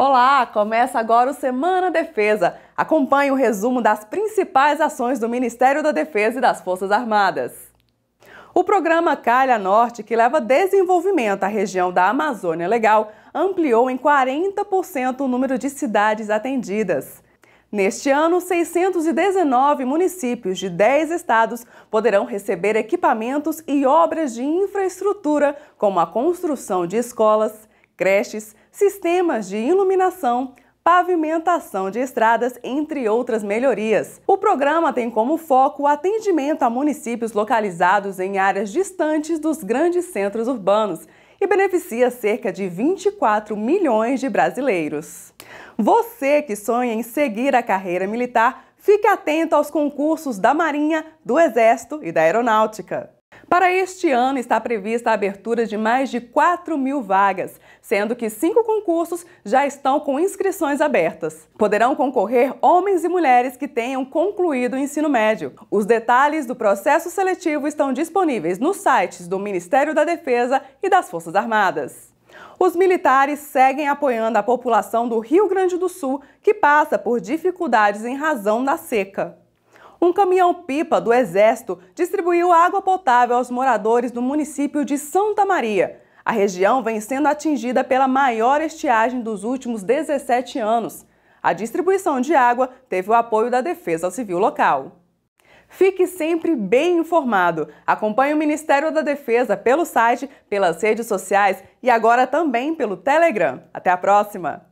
Olá, começa agora o Semana Defesa. Acompanhe o resumo das principais ações do Ministério da Defesa e das Forças Armadas. O programa Calha Norte, que leva desenvolvimento à região da Amazônia Legal, ampliou em 40% o número de cidades atendidas. Neste ano, 619 municípios de 10 estados poderão receber equipamentos e obras de infraestrutura, como a construção de escolas, creches, sistemas de iluminação, pavimentação de estradas, entre outras melhorias. O programa tem como foco o atendimento a municípios localizados em áreas distantes dos grandes centros urbanos e beneficia cerca de 24 milhões de brasileiros. Você que sonha em seguir a carreira militar, fique atento aos concursos da Marinha, do Exército e da Aeronáutica. Para este ano está prevista a abertura de mais de 4 mil vagas, sendo que cinco concursos já estão com inscrições abertas. Poderão concorrer homens e mulheres que tenham concluído o ensino médio. Os detalhes do processo seletivo estão disponíveis nos sites do Ministério da Defesa e das Forças Armadas. Os militares seguem apoiando a população do Rio Grande do Sul, que passa por dificuldades em razão da seca. Um caminhão-pipa do Exército distribuiu água potável aos moradores do município de Santa Maria. A região vem sendo atingida pela maior estiagem dos últimos 17 anos. A distribuição de água teve o apoio da Defesa Civil local. Fique sempre bem informado. Acompanhe o Ministério da Defesa pelo site, pelas redes sociais e agora também pelo Telegram. Até a próxima!